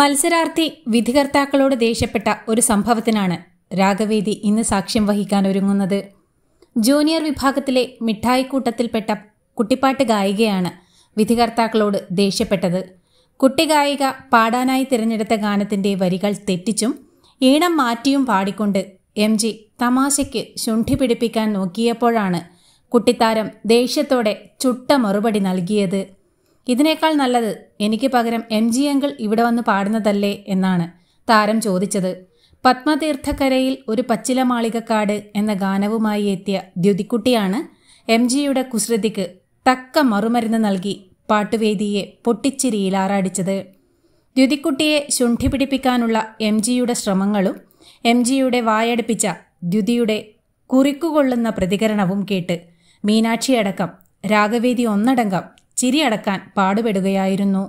മത്സരാർത്ഥി വിധികർത്താക്കളോട് ദേഷ്യപ്പെട്ട ഒരു സംഭവത്തിനാണ് രാഗവേദി ഇന്ന് സാക്ഷ്യം വഹിക്കാൻ ഒരുങ്ങുന്നത് ജൂനിയർ വിഭാഗത്തിലെ മിഠായിക്കൂട്ടത്തിൽപ്പെട്ട കുട്ടിപ്പാട്ട് ഗായികയാണ് വിധികർത്താക്കളോട് ദേഷ്യപ്പെട്ടത് കുട്ടി ഗായിക പാടാനായി തിരഞ്ഞെടുത്ത ഗാനത്തിന്റെ വരികൾ തെറ്റിച്ചും ഈണം മാറ്റിയും പാടിക്കൊണ്ട് എം ജി തമാശയ്ക്ക് ശുണ്ഠി പിടിപ്പിക്കാൻ നോക്കിയപ്പോഴാണ് കുട്ടിത്താരം ദേഷ്യത്തോടെ ചുട്ട മറുപടി നൽകിയത് ഇതിനേക്കാൾ നല്ലത് എനിക്ക് പകരം എം ജി അങ്കിൾ ഇവിടെ വന്ന് പാടുന്നതല്ലേ എന്നാണ് താരം ചോദിച്ചത് പത്മതീർത്ഥക്കരയിൽ ഒരു പച്ചിലമാളികക്കാട് എന്ന ഗാനവുമായി എത്തിയ ദ്യുതിക്കുട്ടിയാണ് എം ജിയുടെ കുസൃതിക്ക് തക്ക മറുമരുന്ന് നൽകി പാട്ടുവേദിയെ പൊട്ടിച്ചിരിയിലാറാടിച്ചത് ദ്യുതിക്കുട്ടിയെ ശുണ്ഠി പിടിപ്പിക്കാനുള്ള എം ജിയുടെ ശ്രമങ്ങളും എം ജിയുടെ വായടുപ്പിച്ച ദ്യുതിയുടെ കുറിക്കുകൊള്ളുന്ന പ്രതികരണവും കേട്ട് മീനാക്ഷിയടക്കം രാഗവേദി ഒന്നടങ്കം ചിരിയടക്കാൻ പാടുപെടുകയായിരുന്നു